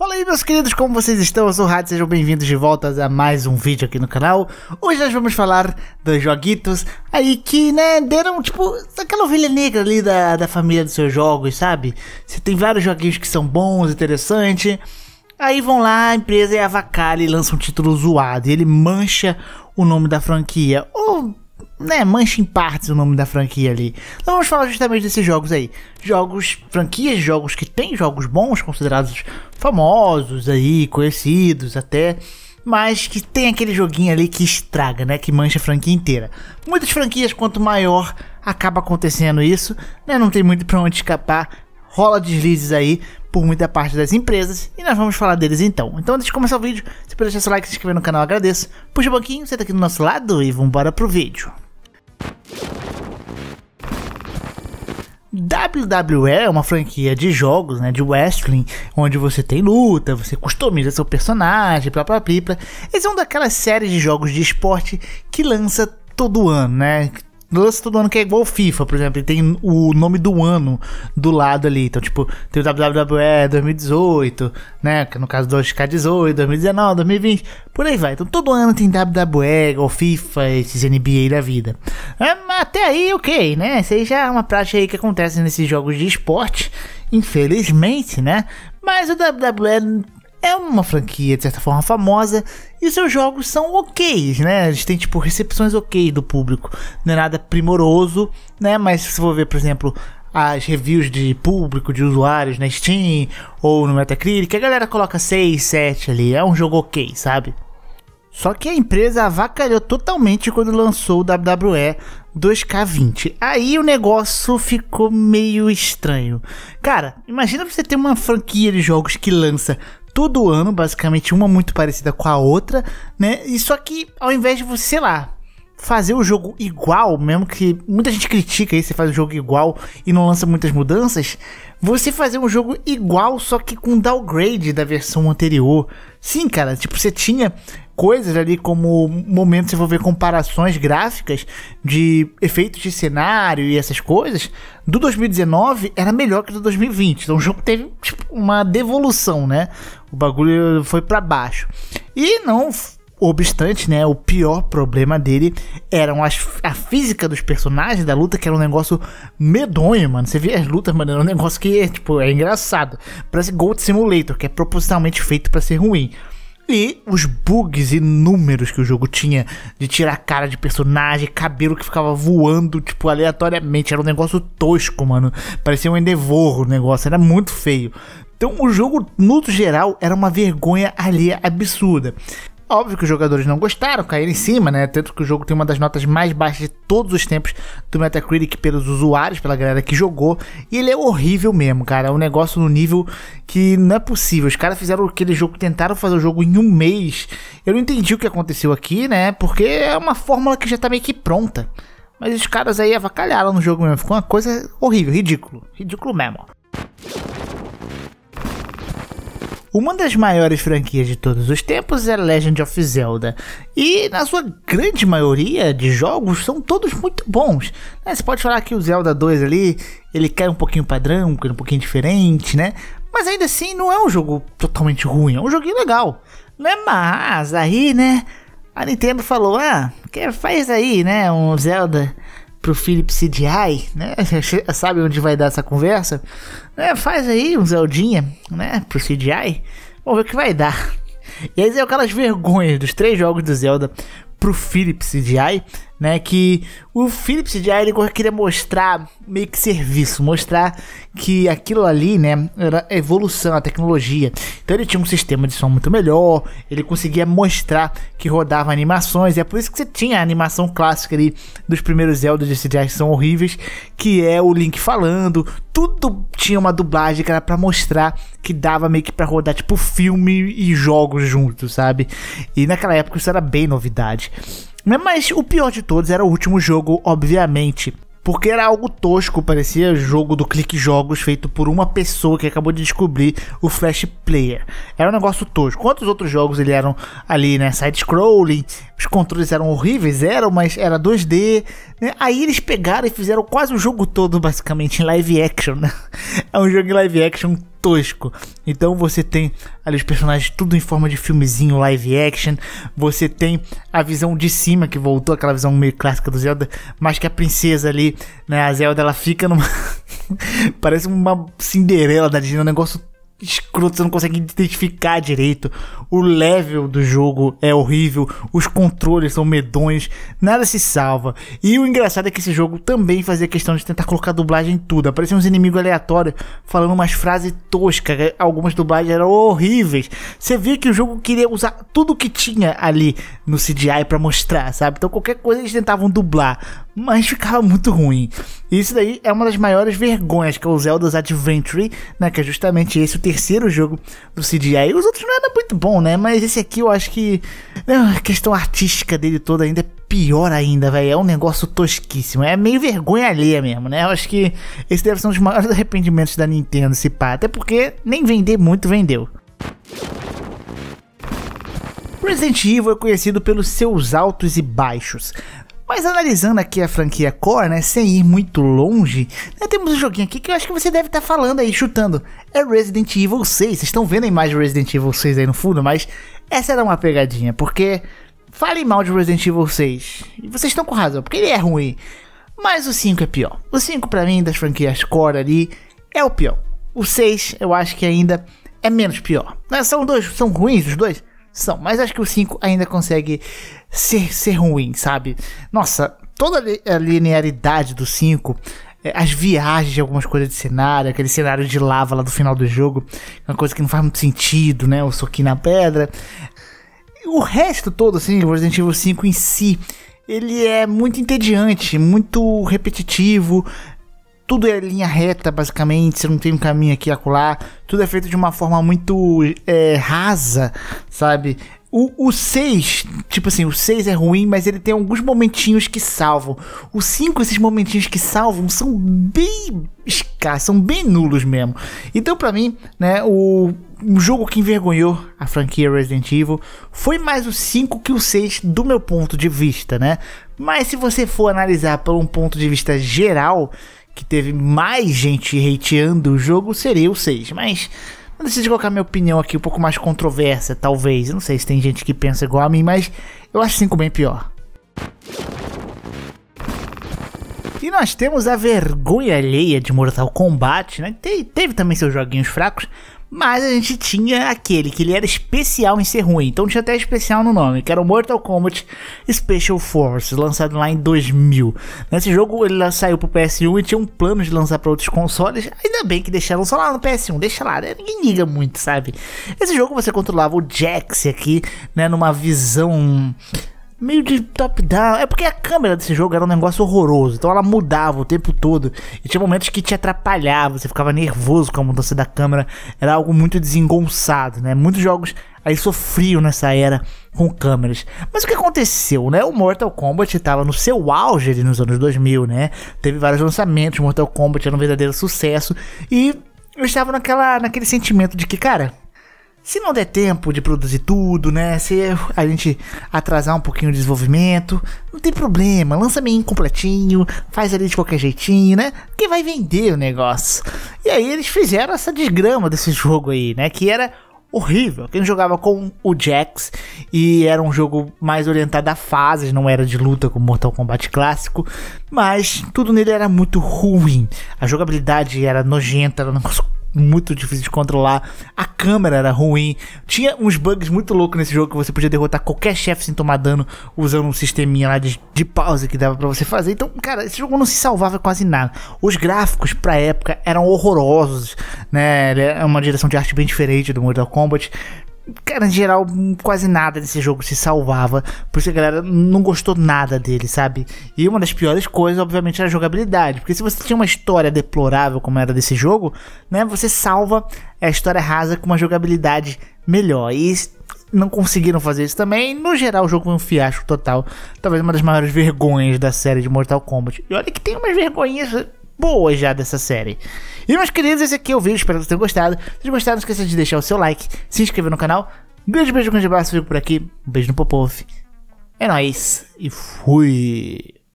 Fala aí meus queridos, como vocês estão? Eu sou o Rádio, sejam bem-vindos de volta a mais um vídeo aqui no canal. Hoje nós vamos falar dos joguitos aí que, né, deram tipo aquela ovelha negra ali da, da família dos seus jogos, sabe? Você tem vários joguinhos que são bons, interessantes. Aí vão lá, a empresa é avacalha e lança um título zoado e ele mancha o nome da franquia. Ou né, mancha em partes o nome da franquia ali. Então vamos falar justamente desses jogos aí. Jogos, franquias jogos que tem jogos bons, considerados famosos aí, conhecidos até, mas que tem aquele joguinho ali que estraga, né, que mancha a franquia inteira. Muitas franquias, quanto maior, acaba acontecendo isso, né, não tem muito pra onde escapar, rola deslizes aí por muita parte das empresas e nós vamos falar deles então. Então antes de começar o vídeo, se puder deixar seu like, se inscrever no canal, agradeço. Puxa o um banquinho, senta aqui do nosso lado e vambora pro vídeo. WWE é uma franquia de jogos, né, de wrestling, onde você tem luta, você customiza seu personagem, blá blá blá. Esse é daquelas séries de jogos de esporte que lança todo ano, né? lance todo ano que é igual FIFA, por exemplo. Ele tem o nome do ano do lado ali. Então, tipo, tem o WWE 2018, né? No caso do 2K18, 2019, 2020, por aí vai. Então, todo ano tem WWE, igual FIFA, esses NBA da vida. Até aí, ok, né? Isso aí já é uma prática aí que acontece nesses jogos de esporte, infelizmente, né? Mas o WWE é uma franquia de certa forma famosa e seus jogos são ok, né? Eles têm tipo recepções ok do público, não é nada primoroso, né? Mas se for ver, por exemplo, as reviews de público, de usuários na Steam ou no Metacritic, a galera coloca 6, 7 ali, é um jogo ok, sabe? Só que a empresa avacalhou totalmente quando lançou o WWE 2K20. Aí o negócio ficou meio estranho. Cara, imagina você ter uma franquia de jogos que lança todo ano, basicamente uma muito parecida com a outra, né? E só que ao invés de você, sei lá, fazer o jogo igual, mesmo que muita gente critica aí, você faz o jogo igual e não lança muitas mudanças, você fazer um jogo igual, só que com downgrade da versão anterior. Sim, cara, tipo, você tinha coisas ali, como momentos você vai ver comparações gráficas de efeitos de cenário e essas coisas, do 2019 era melhor que do 2020. Então o jogo teve tipo, uma devolução, né? O bagulho foi para baixo. E não obstante, né, o pior problema dele eram as, a física dos personagens da luta, que era um negócio medonho, mano. Você vê as lutas, mano, era um negócio que, tipo, é engraçado. Parece Gold Simulator, que é propositalmente feito para ser ruim. E os bugs inúmeros que o jogo tinha de tirar cara de personagem, cabelo que ficava voando, tipo, aleatoriamente. Era um negócio tosco, mano. Parecia um endevorro o negócio, era muito feio. Então o jogo, no geral, era uma vergonha ali absurda. Óbvio que os jogadores não gostaram, caíram em cima, né? Tanto que o jogo tem uma das notas mais baixas de todos os tempos do Metacritic pelos usuários, pela galera que jogou. E ele é horrível mesmo, cara. É um negócio no nível que não é possível. Os caras fizeram aquele jogo, tentaram fazer o jogo em um mês. Eu não entendi o que aconteceu aqui, né? Porque é uma fórmula que já tá meio que pronta. Mas os caras aí avacalharam no jogo mesmo. Ficou uma coisa horrível, ridículo. Ridículo mesmo. Uma das maiores franquias de todos os tempos é Legend of Zelda. E na sua grande maioria de jogos são todos muito bons. Né? Você pode falar que o Zelda 2 ali, ele cai um pouquinho padrão, cai um pouquinho diferente, né? Mas ainda assim não é um jogo totalmente ruim, é um joguinho legal. Né? Mas aí, né? A Nintendo falou, ah, faz aí, né? Um Zelda pro Philip CDI, né? Sabe onde vai dar essa conversa? É, faz aí um Zeldinha, né? Pro CDI. Vamos ver o que vai dar. E aí aquelas vergonhas dos três jogos do Zelda pro Philip CDI né? Que o Philips DJ ele queria mostrar meio que serviço, mostrar que aquilo ali, né, era a evolução, a tecnologia. Então ele tinha um sistema de som muito melhor, ele conseguia mostrar que rodava animações, é por isso que você tinha a animação clássica ali dos primeiros Zelda de CGI que são horríveis, que é o Link falando, tudo tinha uma dublagem que era para mostrar que dava meio que para rodar tipo filme e jogos juntos, sabe? E naquela época isso era bem novidade. Né, mas o pior de todos era o último jogo, obviamente. Porque era algo tosco, parecia jogo do Clique Jogos feito por uma pessoa que acabou de descobrir o Flash Player. Era um negócio tosco. Quantos outros jogos ele eram ali, né? Side-scrolling, os controles eram horríveis, eram, mas era 2D. Né? Aí eles pegaram e fizeram quase o jogo todo, basicamente, em live action, né? É um jogo em live action tosco. Então você tem ali os personagens tudo em forma de filmezinho live action, você tem a visão de cima que voltou aquela visão meio clássica do Zelda, mas que a princesa ali, né, a Zelda ela fica numa parece uma Cinderela da Disney, um negócio escroto, você não consegue identificar direito. O level do jogo é horrível, os controles são medonhos, nada se salva. E o engraçado é que esse jogo também fazia questão de tentar colocar dublagem em tudo. Aparecia uns inimigos aleatórios falando umas frases toscas, algumas dublagens eram horríveis. Você via que o jogo queria usar tudo que tinha ali no CGI para mostrar, sabe? Então qualquer coisa eles tentavam dublar mas ficava muito ruim. isso daí é uma das maiores vergonhas, que é o Zelda's Adventure, né? Que é justamente esse, o terceiro jogo do CDI. Os outros não eram muito bom, né? Mas esse aqui eu acho que né, a questão artística dele toda ainda é pior ainda, velho. É um negócio tosquíssimo. É meio vergonha alheia mesmo, né? Eu acho que esse deve ser um dos maiores arrependimentos da Nintendo, se pá. Até porque nem vender muito vendeu. Resident Evil é conhecido pelos seus altos e baixos. Mas analisando aqui a franquia Core, né, sem ir muito longe, né, temos um joguinho aqui que eu acho que você deve estar tá falando aí, chutando. É Resident Evil 6. Vocês estão vendo a imagem de Resident Evil 6 aí no fundo, mas essa era uma pegadinha, porque falem mal de Resident Evil 6. E vocês estão com razão, porque ele é ruim. Mas o 5 é pior. O 5 para mim das franquias Core ali é o pior. O 6 eu acho que ainda é menos pior. Né? São dois, são ruins os dois, são. Mas acho que o 5 ainda consegue ser, ser ruim, sabe? Nossa, toda a linearidade do 5 é, as viagens de algumas coisas de cenário, aquele cenário de lava lá do final do jogo, é uma coisa que não faz muito sentido, né? O soquinho na pedra. O resto todo, assim, o Resident Evil 5 em si, ele é muito entediante, muito repetitivo, tudo é linha reta, basicamente, você não tem um caminho aqui acolá, tudo é feito de uma forma muito é, rasa, sabe? O, o 6, tipo assim, o 6 é ruim, mas ele tem alguns momentinhos que salvam. O 5, esses momentinhos que salvam são bem escassos, são bem nulos mesmo. Então, para mim, né, o um jogo que envergonhou a franquia Resident Evil foi mais o 5 que o 6 do meu ponto de vista, né? Mas se você for analisar por um ponto de vista geral, que teve mais gente hateando o jogo seria o 6, mas eu decidi colocar minha opinião aqui um pouco mais controversa, talvez. Eu não sei se tem gente que pensa igual a mim, mas eu acho 5 bem pior. E nós temos a vergonha alheia de Mortal Kombat, né? Te teve também seus joguinhos fracos, mas a gente tinha aquele que ele era especial em ser ruim, então tinha até especial no nome, que era o Mortal Kombat Special Forces, lançado lá em 2000. Nesse jogo ele saiu pro PS1 e tinha um plano de lançar para outros consoles, ainda bem que deixaram só lá no PS1, deixa lá, né? ninguém liga muito, sabe? Esse jogo você controlava o Jax aqui, né, numa visão meio de top-down. É porque a câmera desse jogo era um negócio horroroso. Então ela mudava o tempo todo. E tinha momentos que te atrapalhava. Você ficava nervoso com a mudança da câmera. Era algo muito desengonçado, né? Muitos jogos aí sofriam nessa era com câmeras. Mas o que aconteceu, né? O Mortal Kombat estava no seu auge ali nos anos 2000, né? Teve vários lançamentos. Mortal Kombat era um verdadeiro sucesso. E eu estava naquela, naquele sentimento de que, cara se não der tempo de produzir tudo, né? Se a gente atrasar um pouquinho o desenvolvimento, não tem problema, lança meio incompletinho, faz ali de qualquer jeitinho, né? Porque vai vender o negócio. E aí eles fizeram essa desgrama desse jogo aí, né? Que era horrível. Quem jogava com o Jax e era um jogo mais orientado a fases, não era de luta como Mortal Kombat clássico, mas tudo nele era muito ruim. A jogabilidade era nojenta, ela não muito difícil de controlar, a câmera era ruim, tinha uns bugs muito loucos nesse jogo que você podia derrotar qualquer chefe sem tomar dano usando um sisteminha lá de, de pausa que dava para você fazer. Então, cara, esse jogo não se salvava quase nada. Os gráficos pra época eram horrorosos, né? É uma direção de arte bem diferente do Mortal Kombat. Cara, em geral, quase nada desse jogo se salvava. Por isso a galera não gostou nada dele, sabe? E uma das piores coisas, obviamente, era a jogabilidade. Porque se você tinha uma história deplorável como era desse jogo, né? Você salva a história rasa com uma jogabilidade melhor. E não conseguiram fazer isso também. No geral, o jogo foi um fiasco total. Talvez uma das maiores vergonhas da série de Mortal Kombat. E olha que tem umas vergonhas boas já dessa série. E meus queridos, esse aqui é o vídeo, espero que vocês tenham gostado. Se vocês gostaram, não esqueça de deixar o seu like, se inscrever no canal. Um grande beijo, um grande abraço, fico por aqui. Um beijo no Popov. É nóis e fui!